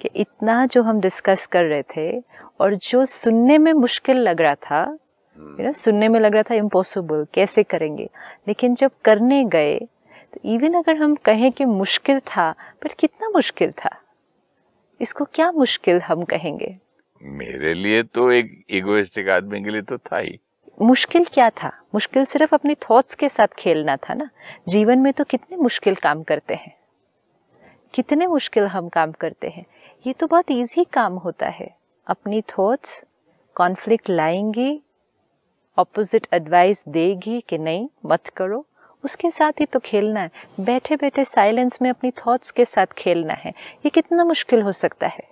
कि इतना जो हम डिस्कस कर रहे थे और जो सुनने में मुश्किल लग रहा था यू नो सुनने में लग रहा था इम्पॉसिबल कैसे करेंगे लेकिन जब करने गए तो इवन अगर हम कहें कि मुश्किल था पर कितना मुश्किल था इसको क्या मुश्किल हम कहेंगे मेरे लिए तो एक इगोइस्टिक आदमी के लिए तो था ही मुश्किल क्या था मुश्किल सिर्फ अपने थॉट्स के साथ खेलना था ना जीवन में तो कितने मुश्किल काम करते हैं कितने मुश्किल हम काम करते हैं ये तो बहुत ईजी काम होता है अपनी थॉट्स कॉन्फ्लिक्ट लाएंगी ऑपोजिट एडवाइस देगी कि नहीं मत करो उसके साथ ही तो खेलना है बैठे बैठे साइलेंस में अपनी थॉट्स के साथ खेलना है ये कितना मुश्किल हो सकता है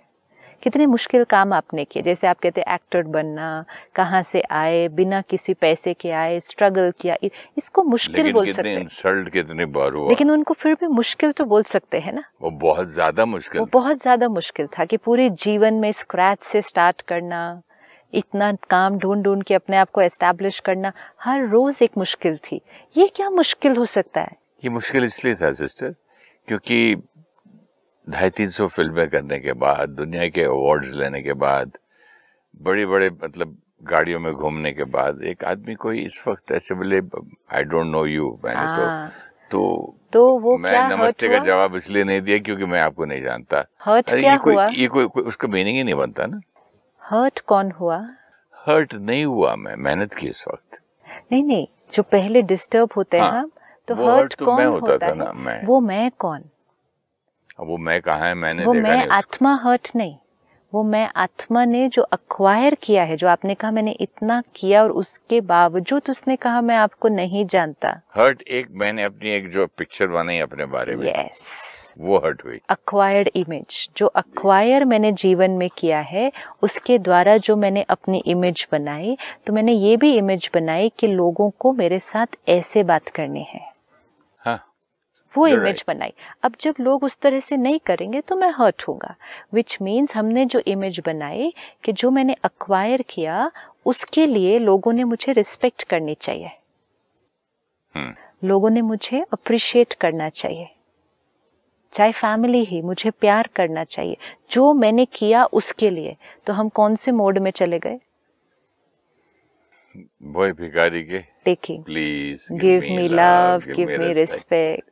कितने मुश्किल काम आपने किए जैसे आप कहते हैं एक्टर बनना कहाँ से आए बिना किसी पैसे के आए स्ट्रगल किया इसको मुश्किल बोल सकते हैं इंसल्ट कितने बार हुआ लेकिन उनको फिर भी मुश्किल तो बोल सकते हैं ना वो बहुत ज्यादा मुश्किल वो बहुत ज्यादा मुश्किल था कि पूरे जीवन में स्क्रैच से स्टार्ट करना इतना काम ढूंढ ढूंढ के अपने आप को एस्टेब्लिश करना हर रोज एक मुश्किल थी ये क्या मुश्किल हो सकता है ये मुश्किल इसलिए था सिस्टर क्योंकि ढाई तीन सौ फिल्में करने के बाद दुनिया के अवार्ड्स लेने के बाद बड़े बड़े मतलब गाड़ियों में घूमने के बाद एक आदमी कोई इस वक्त ऐसे बोले आई डोंट नो यू मैंने तो हाँ। तो तो वो मैं क्या नमस्ते का जवाब इसलिए नहीं दिया क्योंकि मैं आपको नहीं जानता हर्ट क्या ये हुआ ये कोई, कोई उसका मीनिंग ही नहीं बनता ना हर्ट कौन हुआ हर्ट नहीं हुआ मैं मेहनत की इस वक्त नहीं नहीं जो पहले डिस्टर्ब होते हैं हाँ, तो हर्ट तो कौन होता, होता मैं वो मैं कौन अब वो मैं कहा है मैंने वो मैं आत्मा हर्ट नहीं वो मैं आत्मा ने जो अक्वायर किया है जो आपने कहा मैंने इतना किया और उसके बावजूद उसने कहा मैं आपको नहीं जानता हर्ट एक मैंने अपनी एक जो पिक्चर बनाई अपने बारे में yes. वो हर्ट हुई अक्वायर्ड इमेज जो अक्वायर मैंने जीवन में किया है उसके द्वारा जो मैंने अपनी इमेज बनाई तो मैंने ये भी इमेज बनाई कि लोगों को मेरे साथ ऐसे बात करनी है वो इमेज right. बनाई अब जब लोग उस तरह से नहीं करेंगे तो मैं हर्ट होगा विच मीन्स हमने जो इमेज बनाई कि जो मैंने अक्वायर किया उसके लिए लोगों ने मुझे रिस्पेक्ट करनी चाहिए hmm. लोगों ने मुझे अप्रिशिएट करना चाहिए चाहे फैमिली ही मुझे प्यार करना चाहिए जो मैंने किया उसके लिए तो हम कौन से मोड में चले गए भिखारी के टेकिंग please give me love give me respect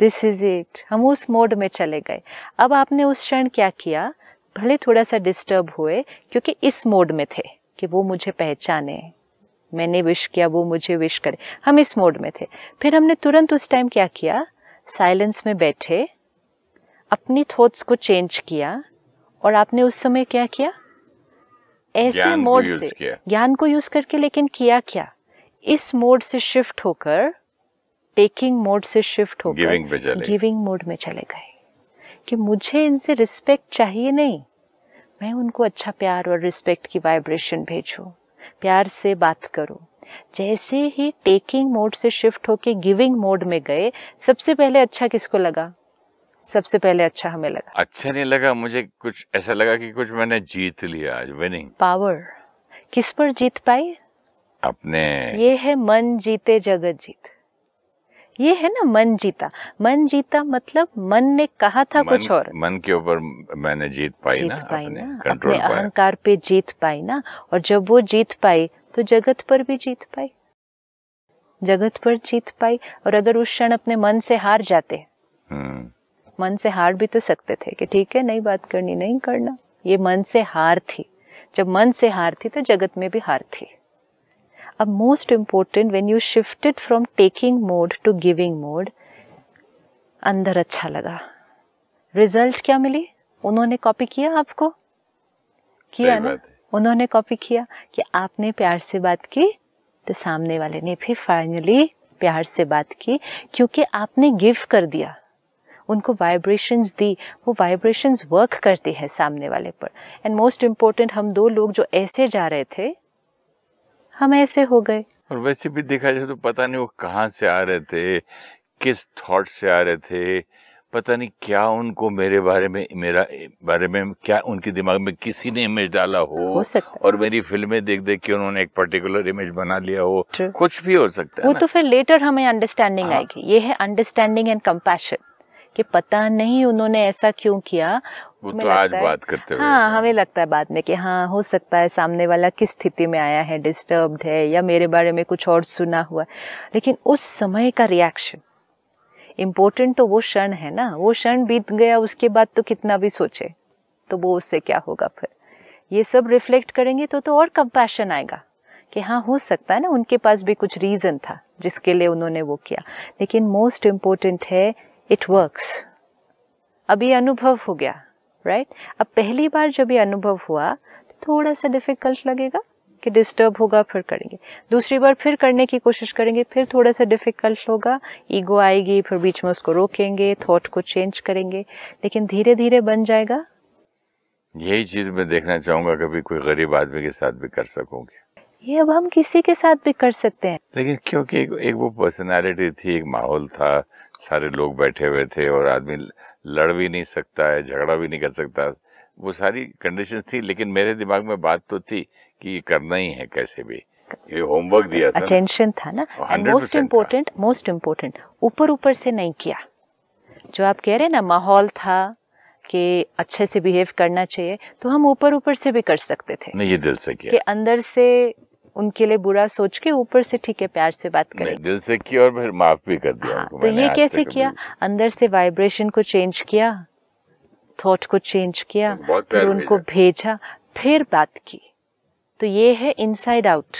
this is it हम उस मोड में चले गए अब आपने उस क्षण क्या किया भले थोड़ा सा डिस्टर्ब हुए क्योंकि इस मोड में थे कि वो मुझे पहचाने मैंने विश किया वो मुझे विश करे हम इस मोड में थे फिर हमने तुरंत उस टाइम क्या किया साइलेंस में बैठे अपनी थॉट्स को चेंज किया और आपने उस समय क्या किया ऐसे मोड से ज्ञान को यूज करके लेकिन किया क्या इस मोड से शिफ्ट होकर टेकिंग मोड से शिफ्ट हो गए गिविंग मोड में चले गए कि मुझे इनसे रिस्पेक्ट चाहिए नहीं मैं उनको अच्छा प्यार और रिस्पेक्ट की वाइब्रेशन भेजूँ प्यार से बात करूँ जैसे ही टेकिंग मोड से शिफ्ट होके गिविंग मोड में गए सबसे पहले अच्छा किसको लगा सबसे पहले अच्छा हमें लगा अच्छा नहीं लगा मुझे कुछ ऐसा लगा कि कुछ मैंने जीत लिया आज विनिंग पावर किस पर जीत पाई अपने ये है मन जीते जगत जीत ये है ना मन जीता मन जीता मतलब मन ने कहा था मन, कुछ और मन के ऊपर मैंने जीत पाई जीत ना पाई अपने, ना अपने अहंकार पे जीत पाई ना और जब वो जीत पाई तो जगत पर भी जीत पाई जगत पर जीत पाई और अगर उस क्षण अपने मन से हार जाते हम्म। मन से हार भी तो सकते थे कि ठीक है नहीं बात करनी नहीं करना ये मन से हार थी जब मन से हार थी तो जगत में भी हार थी अब most important when you shifted from taking mode to giving mode अंदर अच्छा लगा रिजल्ट क्या मिली उन्होंने कॉपी किया आपको किया ना उन्होंने कॉपी किया कि आपने प्यार से बात की तो सामने वाले ने भी फाइनली प्यार से बात की क्योंकि आपने गिव कर दिया उनको वाइब्रेशंस दी वो वाइब्रेशंस वर्क करती है सामने वाले पर एंड मोस्ट इम्पोर्टेंट हम दो लोग जो ऐसे जा रहे थे हम ऐसे हो गए और वैसे भी देखा जाए तो पता नहीं वो कहाँ से आ रहे थे किस थॉट से आ रहे थे पता नहीं क्या उनको मेरे बारे में मेरा बारे में क्या उनके दिमाग में किसी ने इमेज डाला हो, हो सकता और मेरी फिल्में देख देख के उन्होंने एक पर्टिकुलर इमेज बना लिया हो True. कुछ भी हो सकता है वो ना? तो फिर लेटर हमें अंडरस्टैंडिंग हाँ. आएगी ये है अंडरस्टैंडिंग एंड कम्पेशन कि पता नहीं उन्होंने ऐसा क्यों किया वो तो आज बात करते हाँ, हाँ हमें लगता है बाद में कि हाँ हो सकता है सामने वाला किस स्थिति में आया है डिस्टर्ब है या मेरे बारे में कुछ और सुना हुआ लेकिन उस समय का रिएक्शन इम्पोर्टेंट तो वो क्षण है ना वो क्षण बीत गया उसके बाद तो कितना भी सोचे तो वो उससे क्या होगा फिर ये सब रिफ्लेक्ट करेंगे तो तो और कंपैशन आएगा कि हाँ हो सकता है ना उनके पास भी कुछ रीज़न था जिसके लिए उन्होंने वो किया लेकिन मोस्ट इम्पोर्टेंट है इट वर्क्स अभी अनुभव हो गया राइट right? अब पहली बार जब ये अनुभव हुआ थोड़ा सा डिफिकल्ट लगेगा कि डिस्टर्ब होगा फिर करेंगे दूसरी बार फिर करने की कोशिश करेंगे फिर थोड़ा सा डिफिकल्ट होगा ईगो आएगी फिर बीच में उसको रोकेंगे थॉट को चेंज करेंगे लेकिन धीरे धीरे बन जाएगा यही चीज मैं देखना चाहूंगा कभी कोई गरीब आदमी के साथ भी कर सकूंगी ये अब हम किसी के साथ भी कर सकते हैं लेकिन क्योंकि एक, एक वो पर्सनालिटी थी एक माहौल था सारे लोग बैठे हुए थे और आदमी लड़ भी नहीं सकता है झगड़ा भी नहीं कर सकता वो सारी कंडीशन थी लेकिन मेरे दिमाग में बात तो थी कि ये करना ही है कैसे भी ये होमवर्क दिया था अटेंशन था ना मोस्ट इम्पोर्टेंट मोस्ट इम्पोर्टेंट ऊपर ऊपर से नहीं किया जो आप कह रहे हैं ना माहौल था कि अच्छे से बिहेव करना चाहिए तो हम ऊपर ऊपर से भी कर सकते थे नहीं ये दिल से किया कि अंदर से उनके लिए बुरा सोच के ऊपर से ठीक है प्यार से बात करें दिल से किया और फिर माफ भी कर दिया हाँ, तो ये कैसे किया अंदर से वाइब्रेशन को चेंज किया थॉट को चेंज किया फिर उनको भेजा फिर बात की तो ये है इनसाइड आउट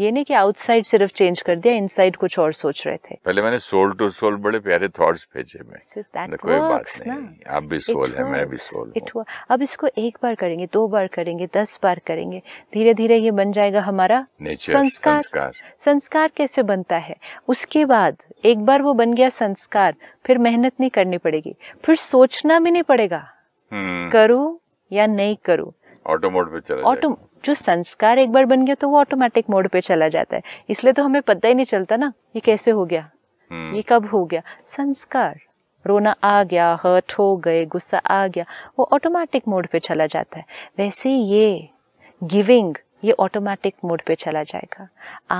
ये नहीं कि आउटसाइड सिर्फ चेंज कर दिया इनसाइड कुछ और सोच रहे थे पहले मैंने सोल टू सोल बड़े प्यारे थॉट्स भेजे मैं कोई बात नहीं आप भी सोल है मैं भी सोल इट अब इसको एक बार करेंगे दो बार करेंगे दस बार करेंगे धीरे धीरे ये बन जाएगा हमारा Nature, संस्कार संस्कार संस्कार कैसे बनता है उसके बाद एक बार वो बन गया संस्कार फिर मेहनत नहीं करनी पड़ेगी फिर सोचना भी नहीं पड़ेगा हम्म। करूँ या नहीं करूँ ऑटो मोड पे चला ऑटो जो संस्कार एक बार बन गया तो वो ऑटोमेटिक मोड पे चला जाता है इसलिए तो हमें पता ही नहीं चलता ना ये कैसे हो गया hmm. ये कब हो गया संस्कार रोना आ गया हर्ट हो गए गुस्सा आ गया वो ऑटोमेटिक मोड पे चला जाता है वैसे ये गिविंग ये ऑटोमेटिक मोड पे चला जाएगा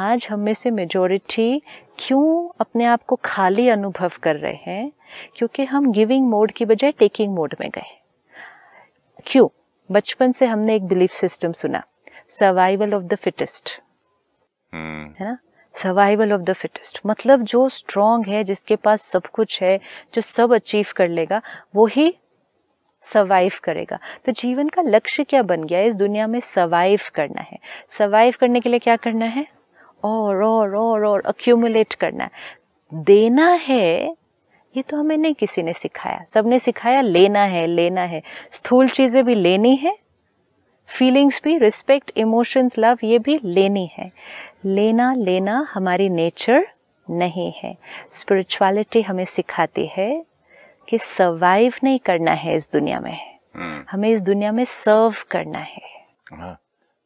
आज हम में से मेजोरिटी क्यों अपने आप को खाली अनुभव कर रहे हैं क्योंकि हम गिविंग मोड की बजाय टेकिंग मोड में गए क्यों बचपन से हमने एक बिलीफ सिस्टम सुना सर्वाइवल ऑफ द फिटेस्ट है ना सर्वाइवल ऑफ द फिटेस्ट मतलब जो स्ट्रांग है जिसके पास सब कुछ है जो सब अचीव कर लेगा वो ही सर्वाइव करेगा तो जीवन का लक्ष्य क्या बन गया इस दुनिया में सर्वाइव करना है सर्वाइव करने के लिए क्या करना है और और और और अक्यूमुलेट करना है देना है ये तो हमें नहीं किसी ने सिखाया सबने सिखाया लेना है लेना है स्थूल चीज़ें भी लेनी है फीलिंग्स भी रिस्पेक्ट इमोशंस लव ये भी लेनी है लेना लेना हमारी नेचर नहीं है स्पिरिचुअलिटी हमें सिखाती है कि सर्वाइव नहीं करना है इस दुनिया में hmm. हमें इस दुनिया में सर्व करना है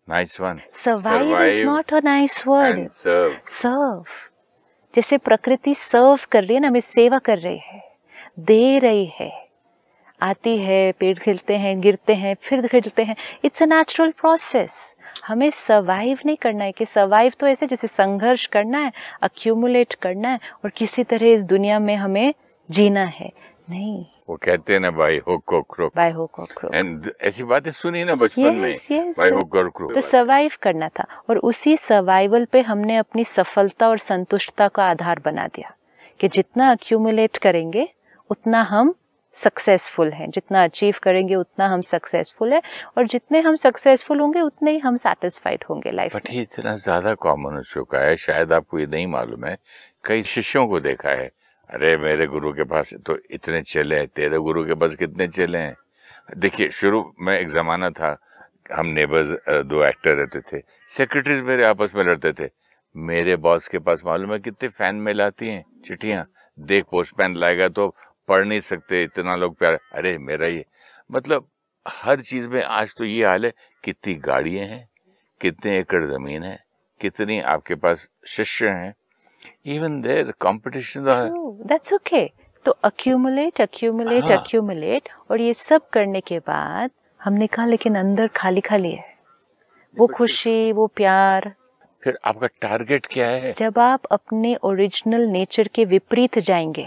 nice one survive is not a nice word serve जैसे प्रकृति सर्व कर रही है ना हमें सेवा कर रही है दे रही है आती है पेड़ खिलते हैं गिरते हैं फिर खिलते हैं इट्स अ नेचुरल प्रोसेस हमें सर्वाइव नहीं करना है कि सर्वाइव तो ऐसे जैसे संघर्ष करना है अक्यूमुलेट करना है और किसी तरह इस दुनिया में हमें जीना है नहीं वो कहते हैं ना भाई हो और क्रुक बाय हुक और क्रुक एंड ऐसी बातें सुनी ना बचपन yes, में yes, भाई हो और तो सर्वाइव करना था और उसी सर्वाइवल पे हमने अपनी सफलता और संतुष्टता का आधार बना दिया कि जितना अक्यूमुलेट करेंगे उतना हम सक्सेसफुल हैं जितना अचीव करेंगे उतना हम सक्सेसफुल है और जितने हम सक्सेसफुल होंगे उतने ही हम सेटिस्फाइड होंगे लाइफ बट ये इतना ज्यादा कॉमन हो चुका है शायद आपको ये नहीं मालूम है कई शिष्यों को देखा है अरे मेरे गुरु के पास तो इतने चेले हैं तेरे गुरु के पास कितने चेले हैं देखिए शुरू में एक ज़माना था हम नेबर्स दो एक्टर रहते थे सेक्रेटरीज मेरे आपस में लड़ते थे मेरे बॉस के पास मालूम है कितने फैन मेल आती हैं चिट्ठियां देख पोस्ट पैन लाएगा तो पढ़ नहीं सकते इतना लोग प्यार अरे मेरा ये मतलब हर चीज़ में आज तो ये हाल है कितनी गाड़िया हैं कितने एकड़ ज़मीन है कितनी आपके पास शिष्य हैं even there the competition are True. that's okay तो accumulate accumulate हाँ. accumulate और ये सब करने के बाद हमने कहा लेकिन अंदर खाली खाली है वो खुशी वो प्यार फिर आपका टारगेट क्या है जब आप अपने ओरिजिनल नेचर के विपरीत जाएंगे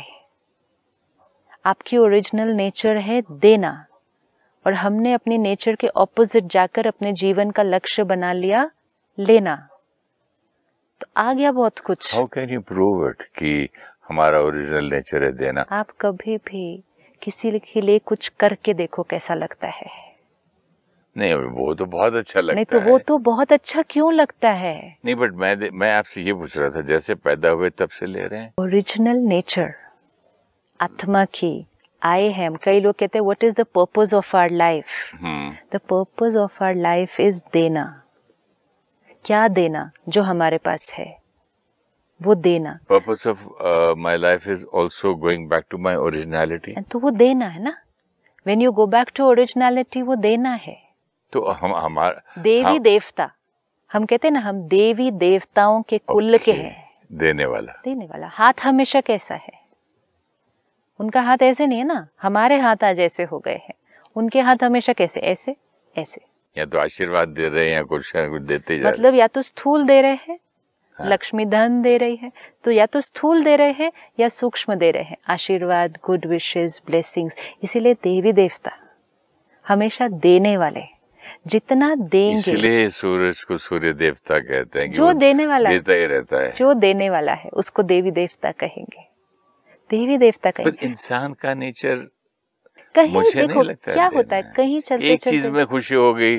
आपकी ओरिजिनल नेचर है देना और हमने अपने नेचर के ऑपोजिट जाकर अपने जीवन का लक्ष्य बना लिया लेना तो आ गया बहुत कुछ how can you prove it कि हमारा ओरिजिनल नेचर है देना आप कभी भी किसी के लिए कुछ करके देखो कैसा लगता है नहीं वो तो बहुत अच्छा लगता नहीं तो वो तो बहुत अच्छा क्यों लगता है नहीं बट मैं मैं आपसे ये पूछ रहा था जैसे पैदा हुए तब से ले रहे हैं ओरिजिनल नेचर आत्मा की आए हैं कई लोग कहते हैं what is the purpose of our life the purpose of our life is देना क्या देना जो हमारे पास है वो देना purpose of my life is also going back to my originality तो वो देना है ना when you go back to originality वो देना है तो हम हमारा देवी हम, देवता हम कहते हैं ना हम देवी देवताओं के कुल okay, के हैं देने वाला देने वाला हाथ हमेशा कैसा है उनका हाथ ऐसे नहीं है ना हमारे हाथ आज ऐसे हो गए हैं उनके हाथ हमेशा कैसे ऐसे ऐसे या तो आशीर्वाद दे रहे हैं या कुछ ना कुछ देते जा मतलब या तो स्थूल दे रहे हैं हाँ। लक्ष्मी धन दे रही है तो या तो स्थूल दे रहे हैं या सूक्ष्म दे रहे हैं आशीर्वाद गुड विशेस ब्लेसिंग्स इसीलिए देवी देवता हमेशा देने वाले जितना देंगे इसलिए सूरज को सूर्य देवता कहते हैं जो देने वाला देता ही रहता है जो देने वाला है उसको देवी देवता कहेंगे देवी देवता कहेंगे इंसान का नेचर कहीं देखो क्या होता है कहीं चलते एक चीज में खुशी हो गई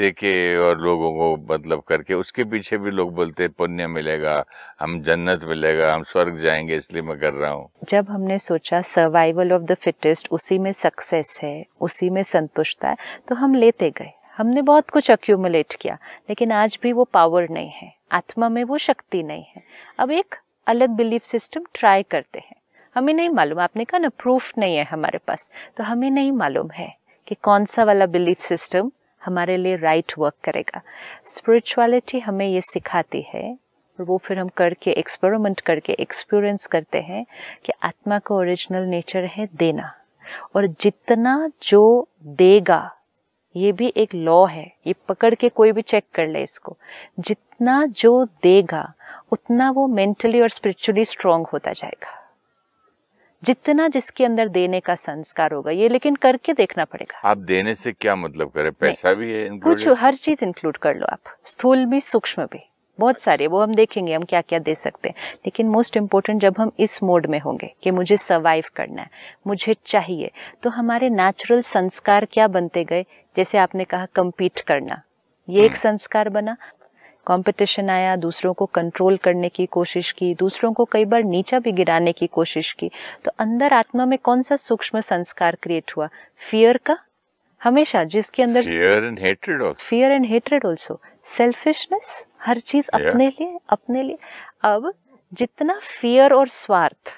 देखे और लोगों को मतलब करके उसके पीछे भी लोग बोलते पुण्य मिलेगा हम जन्नत मिलेगा हम स्वर्ग जाएंगे इसलिए मैं कर रहा हूँ जब हमने सोचा सर्वाइवल ऑफ द फिटेस्ट उसी में सक्सेस है उसी में संतुष्टता है तो हम लेते गए हमने बहुत कुछ अक्यूमुलेट किया लेकिन आज भी वो पावर नहीं है आत्मा में वो शक्ति नहीं है अब एक अलग बिलीफ सिस्टम ट्राई करते हैं हमें नहीं मालूम आपने कहा ना प्रूफ नहीं है हमारे पास तो हमें नहीं मालूम है कि कौन सा वाला बिलीफ सिस्टम हमारे लिए राइट right वर्क करेगा स्पिरिचुअलिटी हमें ये सिखाती है और वो फिर हम करके एक्सपेरिमेंट करके एक्सपीरियंस करते हैं कि आत्मा का ओरिजिनल नेचर है देना और जितना जो देगा ये भी एक लॉ है ये पकड़ के कोई भी चेक कर ले इसको जितना जो देगा उतना वो मेंटली और स्पिरिचुअली स्ट्रांग होता जाएगा जितना जिसके अंदर देने का संस्कार होगा ये लेकिन करके देखना पड़ेगा आप देने से क्या मतलब करें पैसा भी है कुछ हर चीज इंक्लूड कर लो आप स्थूल भी सूक्ष्म भी बहुत सारे वो हम देखेंगे हम क्या क्या दे सकते हैं लेकिन मोस्ट इम्पोर्टेंट जब हम इस मोड में होंगे कि मुझे सर्वाइव करना है मुझे चाहिए तो हमारे नेचुरल संस्कार क्या बनते गए जैसे आपने कहा कम्पीट करना ये एक हम्म। संस्कार बना कंपटीशन आया दूसरों को कंट्रोल करने की कोशिश की दूसरों को कई बार नीचा भी गिराने की कोशिश की तो अंदर आत्मा में कौन सा सूक्ष्म संस्कार क्रिएट हुआ फियर का हमेशा जिसके अंदर fear and hatred fear and hatred also selfishness हर चीज yeah. अपने लिए अपने लिए अब जितना फियर और स्वार्थ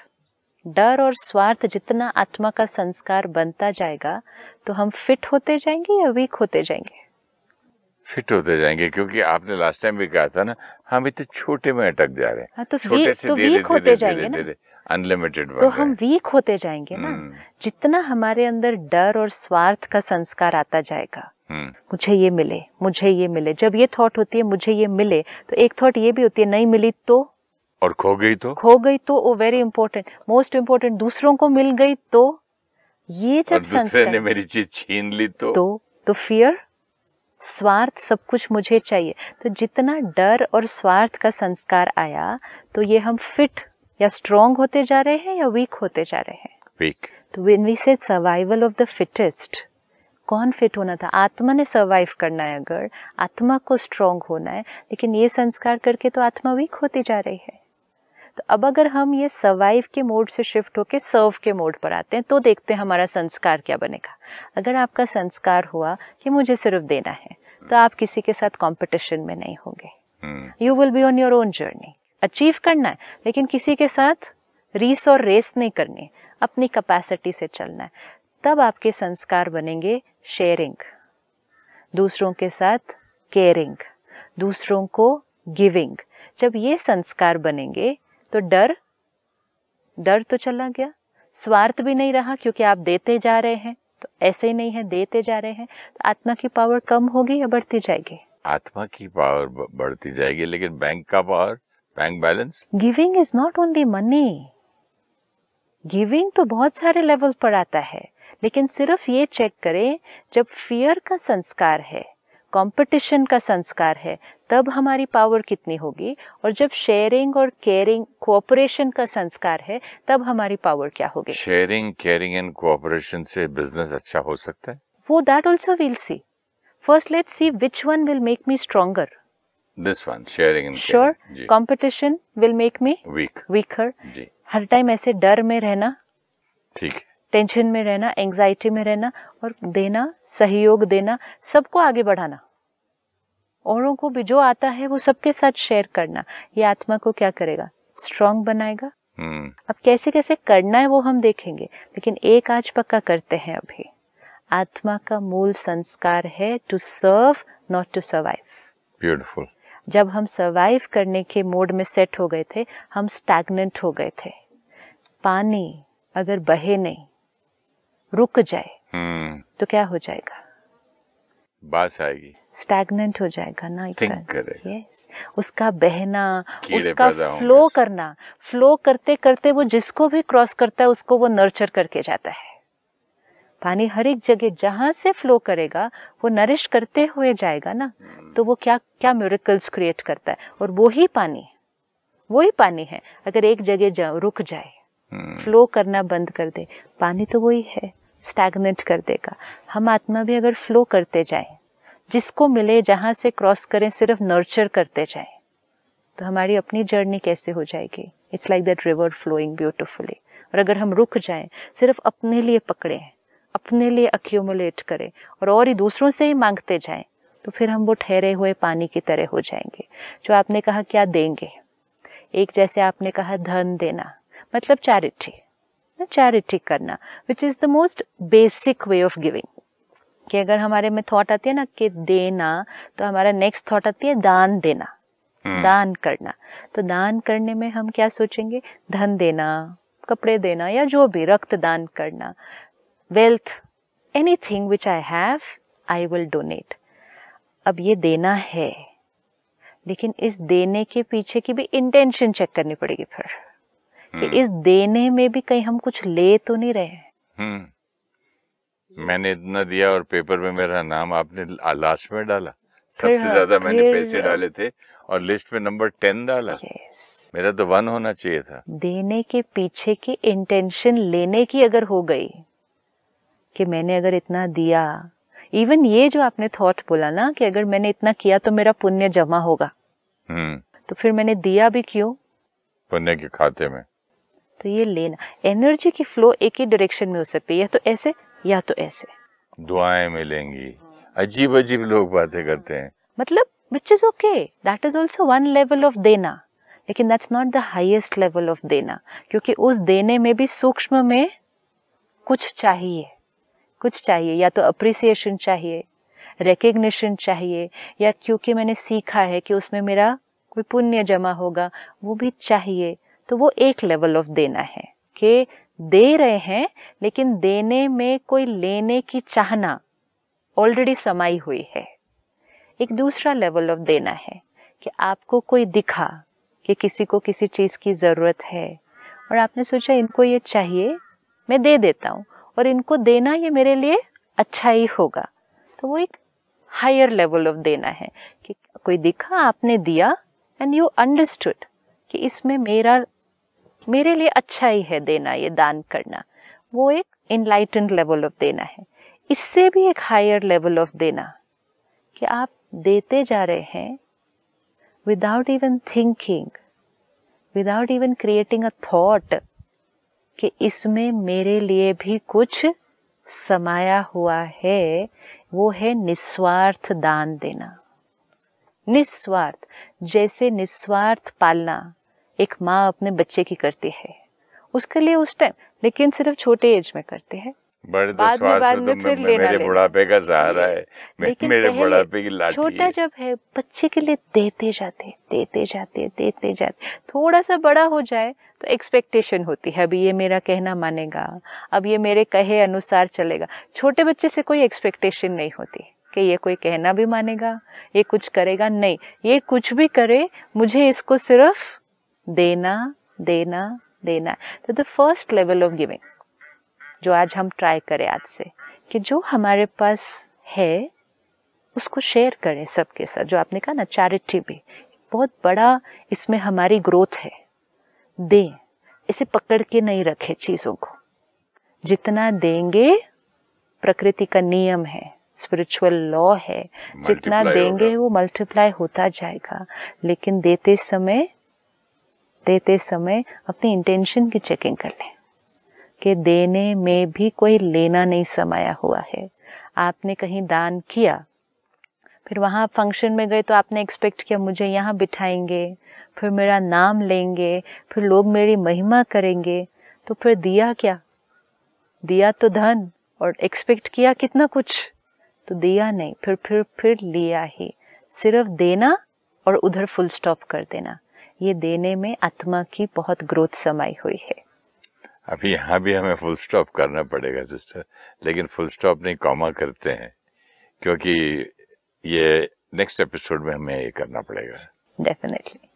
डर और स्वार्थ जितना आत्मा का संस्कार बनता जाएगा तो हम फिट होते जाएंगे या वीक होते जाएंगे फिट होते जाएंगे क्योंकि आपने लास्ट टाइम भी कहा था ना हम इतने छोटे में अटक जा रहे हैं हाँ, तो छोटे से तो वीक तो होते जाएंगे ना अनलिमिटेड तो हम हम्म। वीक होते जाएंगे ना जितना हमारे अंदर डर और स्वार्थ का संस्कार आता जाएगा हम्म। मुझे ये मिले मुझे ये मिले जब ये थॉट होती है मुझे ये मिले तो एक थॉट ये भी होती है नहीं मिली तो और खो गई तो खो गई तो वो वेरी इंपॉर्टेंट मोस्ट इम्पोर्टेंट दूसरों को मिल गई तो ये जब संस्कार ने मेरी चीज छीन ली तो तो, तो फियर स्वार्थ सब कुछ मुझे चाहिए तो जितना डर और स्वार्थ का संस्कार आया तो ये हम फिट या स्ट्रोंग होते जा रहे हैं या वीक होते जा रहे हैं वीक तो when we say survival of the fittest कौन फिट होना था आत्मा ने सर्वाइव करना है अगर आत्मा को स्ट्रांग होना है लेकिन ये संस्कार करके तो आत्मा वीक होती जा रही है तो अब अगर हम ये सर्वाइव के मोड से शिफ्ट होकर सर्व के मोड पर आते हैं तो देखते हैं हमारा संस्कार क्या बनेगा अगर आपका संस्कार हुआ कि मुझे सिर्फ देना है तो आप किसी के साथ कॉम्पिटिशन में नहीं होंगे you will be on your own journey achieve करना है लेकिन किसी के साथ रीस और रेस नहीं करनी अपनी कैपेसिटी से चलना है तब आपके संस्कार बनेंगे शेयरिंग दूसरों के साथ केयरिंग दूसरों को गिविंग जब ये संस्कार बनेंगे तो डर डर तो चला गया स्वार्थ भी नहीं रहा क्योंकि आप देते जा रहे हैं तो ऐसे ही नहीं है देते जा रहे हैं तो आत्मा की पावर कम होगी या बढ़ती जाएगी आत्मा की पावर बढ़ती जाएगी लेकिन बैंक का power bank balance giving is not only money giving तो बहुत सारे लेवल पर आता है लेकिन सिर्फ ये चेक करें जब फियर का संस्कार है कंपटीशन का संस्कार है तब हमारी पावर कितनी होगी और जब शेयरिंग और केयरिंग कोऑपरेशन का संस्कार है तब हमारी पावर क्या होगी शेयरिंग केयरिंग एंड कोऑपरेशन से बिजनेस अच्छा हो सकता है वो that also will see first let see which one will make me stronger this one sharing and sure competition will make me weak weaker हर टाइम ऐसे डर में रहना ठीक है टेंशन में रहना एंजाइटी में रहना और देना सहयोग देना सबको आगे बढ़ाना औरों को भी जो आता है वो सबके साथ शेयर करना ये आत्मा को क्या करेगा स्ट्रांग बनाएगा हम्म। अब कैसे कैसे करना है वो हम देखेंगे लेकिन एक आज पक्का करते हैं अभी आत्मा का मूल संस्कार है to serve not to survive beautiful जब हम सर्वाइव करने के मोड में सेट हो गए थे हम स्टैग्नेंट हो गए थे पानी अगर बहे नहीं रुक जाए हम्म। तो क्या हो जाएगा बास आएगी स्टैगनेंट हो जाएगा ना यस उसका बहना उसका फ्लो करना फ्लो करते करते वो जिसको भी क्रॉस करता है उसको वो नर्चर करके जाता है पानी हर एक जगह जहां से फ्लो करेगा वो नरिश करते हुए जाएगा ना hmm. तो वो क्या क्या म्यूरिकल्स क्रिएट करता है और वो ही पानी वो ही पानी है अगर एक जगह जा, रुक जाए फ्लो hmm. करना बंद कर दे पानी तो वही है स्टैगनेट कर देगा हम आत्मा भी अगर फ्लो करते जाए जिसको मिले जहाँ से क्रॉस करें सिर्फ नर्चर करते जाए तो हमारी अपनी जर्नी कैसे हो जाएगी it's like that river flowing beautifully और अगर हम रुक जाएं सिर्फ अपने लिए पकड़ें अपने लिए अक्यूमुलेट करें और और ही दूसरों से ही मांगते जाएं तो फिर हम वो ठहरे हुए पानी की तरह हो जाएंगे जो आपने कहा क्या देंगे एक जैसे आपने कहा धन देना मतलब चैरिटी चैरिटी करना which is the most basic way of giving कि अगर हमारे में थॉट आती है ना कि देना तो हमारा नेक्स्ट थॉट आती है दान देना हम्म। दान करना तो दान करने में हम क्या सोचेंगे धन देना कपड़े देना या जो भी रक्त दान करना wealth anything which I have I will donate अब ये देना है लेकिन इस देने के पीछे की भी इंटेंशन चेक करनी पड़ेगी फिर कि हम्म। इस देने में भी कहीं हम कुछ ले तो नहीं रहे हैं हम्म। मैंने इतना दिया और पेपर में मेरा नाम आपने लास्ट में डाला सबसे हाँ, ज्यादा मैंने पैसे हाँ। डाले थे और लिस्ट में नंबर टेन डाला मेरा तो वन होना चाहिए था देने के पीछे की इंटेंशन लेने की अगर हो गई कि मैंने अगर इतना दिया इवन ये जो आपने थॉट बोला ना कि अगर मैंने इतना किया तो मेरा पुण्य जमा होगा हम्म तो फिर मैंने दिया भी क्यों पुण्य के खाते में तो ये लेना एनर्जी की फ्लो एक ही डायरेक्शन में हो सकती है तो ऐसे या तो ऐसे दुआएं मिलेंगी अजीब अजीब लोग बातें करते हैं मतलब which is okay that is also one level of देना लेकिन that's not the highest level of देना क्योंकि उस देने में भी सूक्ष्म में कुछ चाहिए कुछ चाहिए या तो अप्रिसिएशन चाहिए रिकग्निशन चाहिए या क्योंकि मैंने सीखा है कि उसमें मेरा कोई पुण्य जमा होगा वो भी चाहिए तो वो एक लेवल ऑफ देना है कि दे रहे हैं लेकिन देने में कोई लेने की चाहना ऑलरेडी समाई हुई है एक दूसरा लेवल ऑफ देना है कि आपको कोई दिखा कि किसी को किसी चीज़ की ज़रूरत है और आपने सोचा इनको ये चाहिए मैं दे देता हूँ और इनको देना ये मेरे लिए अच्छा ही होगा तो वो एक हायर लेवल ऑफ देना है कि कोई दिखा आपने दिया एंड यू अंडरस्टूड कि इसमें मेरा मेरे लिए अच्छा ही है देना ये दान करना वो एक इनलाइटेंड लेवल ऑफ देना है इससे भी एक हायर लेवल ऑफ देना कि आप देते जा रहे हैं without even thinking without even creating a thought कि इसमें मेरे लिए भी कुछ समाया हुआ है वो है निस्वार्थ दान देना निस्वार्थ जैसे निस्वार्थ पालना एक माँ अपने बच्चे की करती है उसके लिए उस टाइम लेकिन सिर्फ छोटे एज में करते हैं तो बाद में बाद तो में फिर लेना मेरे बुढ़ापे का सहारा है लेकिन मेरे बुढ़ापे की लाठी छोटा जब है बच्चे के लिए देते जाते देते जाते देते जाते थोड़ा सा बड़ा हो जाए तो एक्सपेक्टेशन होती है अभी ये मेरा कहना मानेगा अब ये मेरे कहे अनुसार चलेगा छोटे बच्चे से कोई एक्सपेक्टेशन नहीं होती कि ये कोई कहना भी मानेगा ये कुछ करेगा नहीं ये कुछ भी करे मुझे इसको सिर्फ देना देना देना तो the first level of giving जो आज हम ट्राई करें आज से कि जो हमारे पास है उसको शेयर करें सबके साथ जो आपने कहा ना चैरिटी भी बहुत बड़ा इसमें हमारी ग्रोथ है दें इसे पकड़ के नहीं रखे चीज़ों को जितना देंगे प्रकृति का नियम है स्पिरिचुअल लॉ है जितना देंगे वो मल्टीप्लाई होता जाएगा लेकिन देते समय देते समय अपनी इंटेंशन की चेकिंग कर लें कि देने में भी कोई लेना नहीं समाया हुआ है आपने कहीं दान किया फिर वहाँ फंक्शन में गए तो आपने एक्सपेक्ट किया मुझे यहाँ बिठाएंगे फिर मेरा नाम लेंगे फिर लोग मेरी महिमा करेंगे तो फिर दिया क्या दिया तो धन और एक्सपेक्ट किया कितना कुछ तो दिया नहीं फिर फिर फिर लिया ही सिर्फ देना और उधर फुल स्टॉप कर देना ये देने में आत्मा की बहुत ग्रोथ समाई हुई है अभी यहाँ भी हमें फुल स्टॉप करना पड़ेगा सिस्टर लेकिन फुल स्टॉप नहीं कॉमा करते हैं क्योंकि ये नेक्स्ट एपिसोड में हमें ये करना पड़ेगा डेफिनेटली